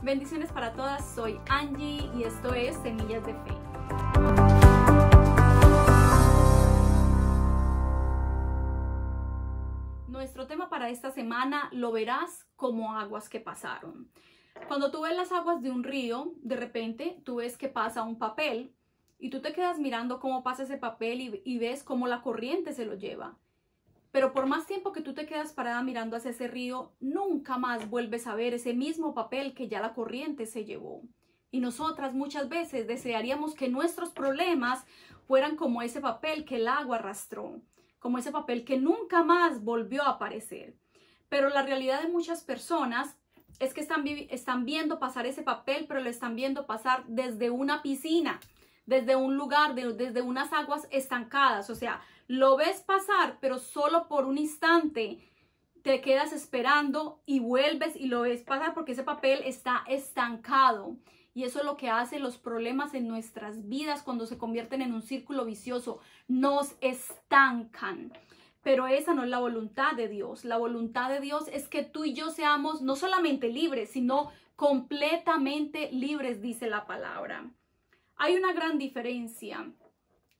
Bendiciones para todas, soy Angie y esto es Semillas de Fe. Nuestro tema para esta semana lo verás como aguas que pasaron. Cuando tú ves las aguas de un río, de repente tú ves que pasa un papel y tú te quedas mirando cómo pasa ese papel y, y ves cómo la corriente se lo lleva. Pero por más tiempo que tú te quedas parada mirando hacia ese río, nunca más vuelves a ver ese mismo papel que ya la corriente se llevó. Y nosotras muchas veces desearíamos que nuestros problemas fueran como ese papel que el agua arrastró, como ese papel que nunca más volvió a aparecer. Pero la realidad de muchas personas es que están, están viendo pasar ese papel, pero lo están viendo pasar desde una piscina, desde un lugar, de, desde unas aguas estancadas. O sea, lo ves pasar, pero solo por un instante te quedas esperando y vuelves y lo ves pasar porque ese papel está estancado. Y eso es lo que hace los problemas en nuestras vidas cuando se convierten en un círculo vicioso. Nos estancan. Pero esa no es la voluntad de Dios. La voluntad de Dios es que tú y yo seamos no solamente libres, sino completamente libres, dice la palabra. Hay una gran diferencia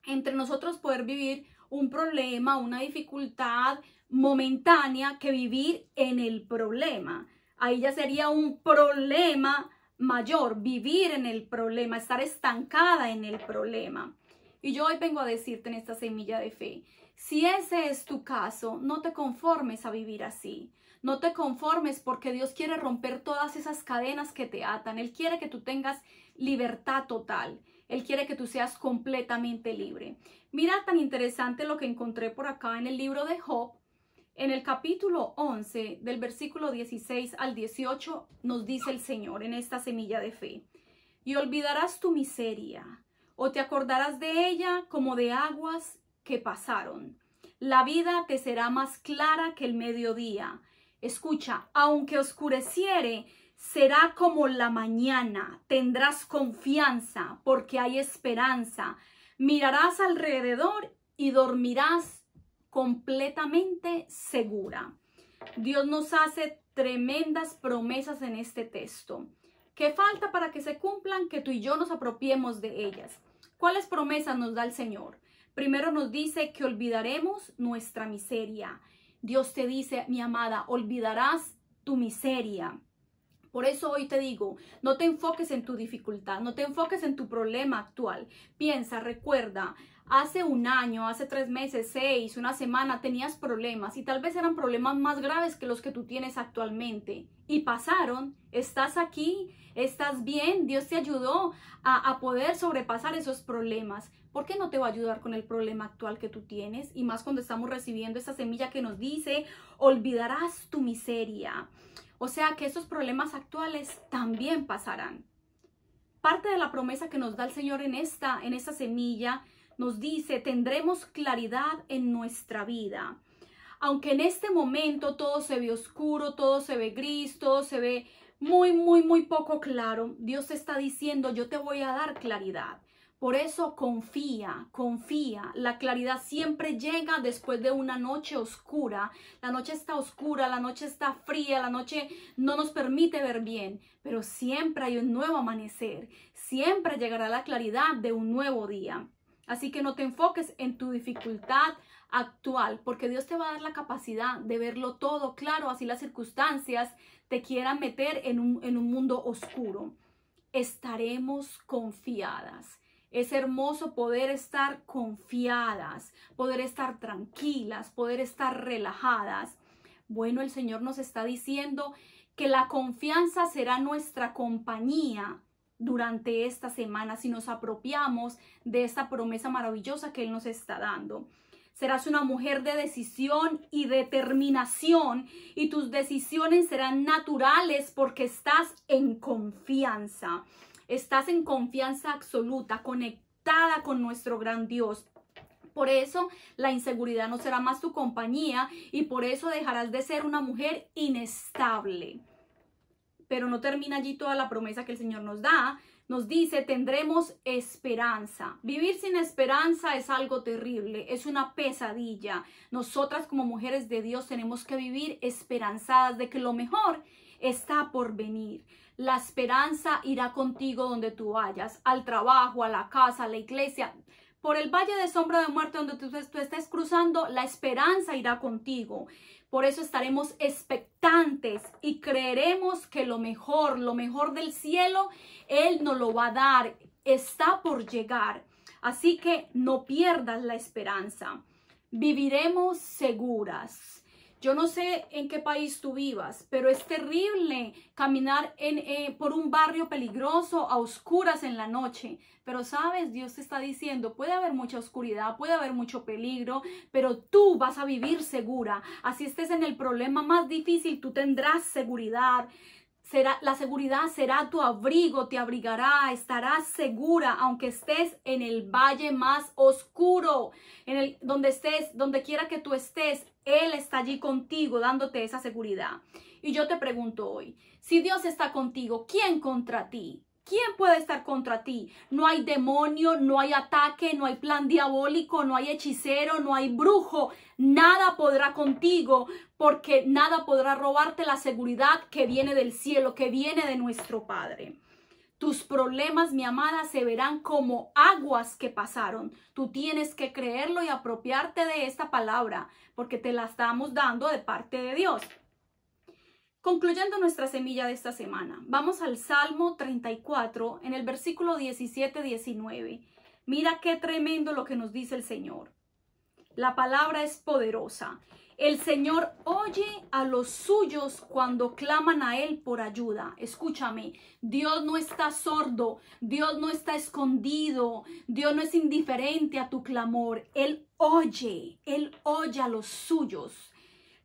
entre nosotros poder vivir un problema, una dificultad momentánea que vivir en el problema. Ahí ya sería un problema mayor, vivir en el problema, estar estancada en el problema. Y yo hoy vengo a decirte en esta semilla de fe, si ese es tu caso, no te conformes a vivir así. No te conformes porque Dios quiere romper todas esas cadenas que te atan. Él quiere que tú tengas libertad total. Él quiere que tú seas completamente libre. Mira tan interesante lo que encontré por acá en el libro de Job. En el capítulo 11, del versículo 16 al 18, nos dice el Señor en esta semilla de fe, y olvidarás tu miseria, o te acordarás de ella como de aguas que pasaron. La vida te será más clara que el mediodía. Escucha, aunque oscureciere, Será como la mañana, tendrás confianza porque hay esperanza. Mirarás alrededor y dormirás completamente segura. Dios nos hace tremendas promesas en este texto. ¿Qué falta para que se cumplan? Que tú y yo nos apropiemos de ellas. ¿Cuáles promesas nos da el Señor? Primero nos dice que olvidaremos nuestra miseria. Dios te dice, mi amada, olvidarás tu miseria. Por eso hoy te digo, no te enfoques en tu dificultad, no te enfoques en tu problema actual. Piensa, recuerda, hace un año, hace tres meses, seis, una semana tenías problemas y tal vez eran problemas más graves que los que tú tienes actualmente. Y pasaron, estás aquí, estás bien, Dios te ayudó a, poder sobrepasar esos problemas. ¿Por qué no te va a ayudar con el problema actual que tú tienes? Y más cuando estamos recibiendo esa semilla que nos dice, olvidarás tu miseria o sea que esos problemas actuales también pasarán. Parte de la promesa que nos da el Señor en esta, en semilla nos dice, tendremos claridad en nuestra vida. Aunque en este momento todo se ve oscuro, todo se ve gris, todo se ve muy, muy, muy poco claro, Dios está diciendo, yo te voy a dar claridad. Por eso confía, confía. La claridad siempre llega después de una noche oscura. La noche está oscura, la noche está fría, la noche no nos permite ver bien, pero siempre hay un nuevo amanecer. Siempre llegará la claridad de un nuevo día. Así que no te enfoques en tu dificultad actual, porque Dios te va a dar la capacidad de verlo todo claro, así las circunstancias te quieran meter en un, un mundo oscuro. Estaremos confiadas es hermoso poder estar confiadas, poder estar tranquilas, poder estar relajadas. Bueno, el Señor nos está diciendo que la confianza será nuestra compañía durante esta semana si nos apropiamos de esta promesa maravillosa que Él nos está dando. Serás una mujer de decisión y determinación y tus decisiones serán naturales porque estás en confianza estás en confianza absoluta, conectada con nuestro gran Dios. Por eso la inseguridad no será más tu compañía y por eso dejarás de ser una mujer inestable. Pero no termina allí toda la promesa que el Señor nos da. Nos dice, tendremos esperanza. Vivir sin esperanza es algo terrible, es una pesadilla. Nosotras como mujeres de Dios tenemos que vivir esperanzadas de que lo mejor está por venir. La esperanza irá contigo donde tú vayas, al trabajo, a la casa, a la iglesia. Por el valle de sombra de muerte donde tú, estás estés cruzando, la esperanza irá contigo. Por eso estaremos expectantes y creeremos que lo mejor, lo mejor del cielo, Él nos lo va a dar. Está por llegar. Así que no pierdas la esperanza. Viviremos seguras. Yo no sé en qué país tú vivas, pero es terrible caminar eh, por un barrio peligroso a oscuras en la noche. Pero sabes, Dios te está diciendo, puede haber mucha oscuridad, puede haber mucho peligro, pero tú vas a vivir segura. Así estés en el problema más difícil, tú tendrás seguridad. Será, la seguridad será tu abrigo, te abrigará, estarás segura, aunque estés en el valle más oscuro, en el donde estés, donde quiera que tú estés, él está allí contigo dándote esa seguridad. Y yo te pregunto hoy, si Dios está contigo, ¿quién contra ti? ¿Quién puede estar contra ti? No hay demonio, no hay ataque, no hay plan diabólico, no hay hechicero, no hay brujo. Nada podrá contigo porque nada podrá robarte la seguridad que viene del cielo, que viene de nuestro Padre. Tus problemas, mi amada, se verán como aguas que pasaron. Tú tienes que creerlo y apropiarte de esta palabra, porque te la estamos dando de parte de Dios. Concluyendo nuestra semilla de esta semana, vamos al Salmo 34, en el versículo 17-19. Mira qué tremendo lo que nos dice el Señor. La palabra es poderosa el Señor oye a los suyos cuando claman a Él por ayuda. Escúchame, Dios no está sordo, Dios no está escondido, Dios no es indiferente a tu clamor. Él oye, Él oye a los suyos,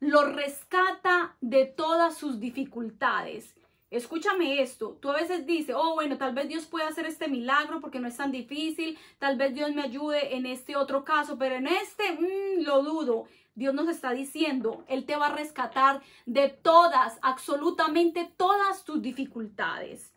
los rescata de todas sus dificultades. Escúchame esto, tú a veces dices, oh bueno, tal vez Dios puede hacer este milagro porque no es tan difícil, tal vez Dios me ayude en este otro caso, pero en este mm, lo dudo. Dios nos está diciendo, Él te va a rescatar de todas, absolutamente todas tus dificultades.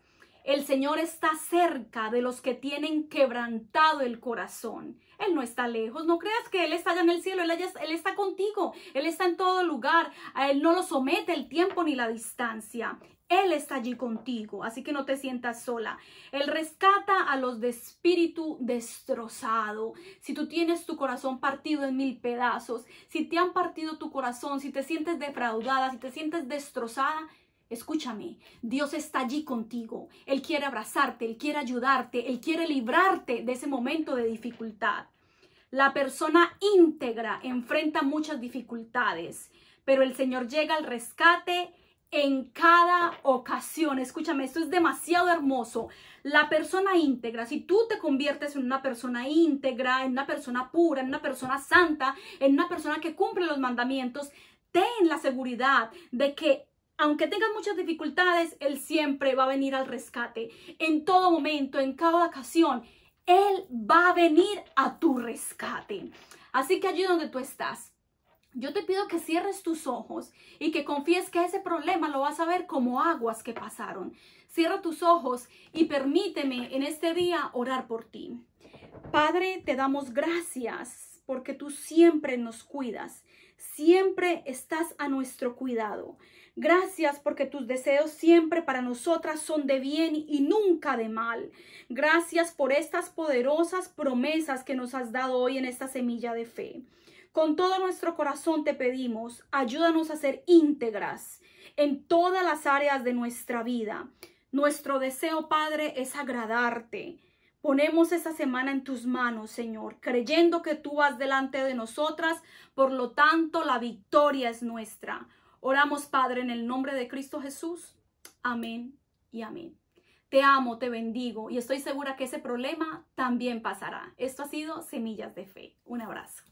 El Señor está cerca de los que tienen quebrantado el corazón. Él no está lejos. No creas que Él está allá en el cielo. Él, está contigo. Él está en todo lugar. Él no lo somete el tiempo ni la distancia. Él está allí contigo, así que no te sientas sola. Él rescata a los de espíritu destrozado. Si tú tienes tu corazón partido en mil pedazos, si te han partido tu corazón, si te sientes defraudada, si te sientes destrozada, Escúchame, Dios está allí contigo. Él quiere abrazarte, Él quiere ayudarte, Él quiere librarte de ese momento de dificultad. La persona íntegra enfrenta muchas dificultades, pero el Señor llega al rescate en cada ocasión. Escúchame, esto es demasiado hermoso. La persona íntegra, si tú te conviertes en una persona íntegra, en una persona pura, en una persona santa, en una persona que cumple los mandamientos, ten la seguridad de que aunque tengas muchas dificultades, Él siempre va a venir al rescate. En todo momento, en cada ocasión, Él va a venir a tu rescate. Así que allí donde tú estás, yo te pido que cierres tus ojos y que confíes que ese problema lo vas a ver como aguas que pasaron. Cierra tus ojos y permíteme en este día orar por ti. Padre, te damos gracias porque tú siempre nos cuidas, siempre estás a nuestro cuidado. Gracias porque tus deseos siempre para nosotras son de bien y nunca de mal. Gracias por estas poderosas promesas que nos has dado hoy en esta semilla de fe. Con todo nuestro corazón te pedimos, ayúdanos a ser íntegras en todas las áreas de nuestra vida. Nuestro deseo, Padre, es agradarte ponemos esta semana en tus manos, Señor, creyendo que tú vas delante de nosotras, por lo tanto la victoria es nuestra. Oramos, Padre, en el nombre de Cristo Jesús. Amén y amén. Te amo, te bendigo y estoy segura que ese problema también pasará. Esto ha sido Semillas de Fe. Un abrazo.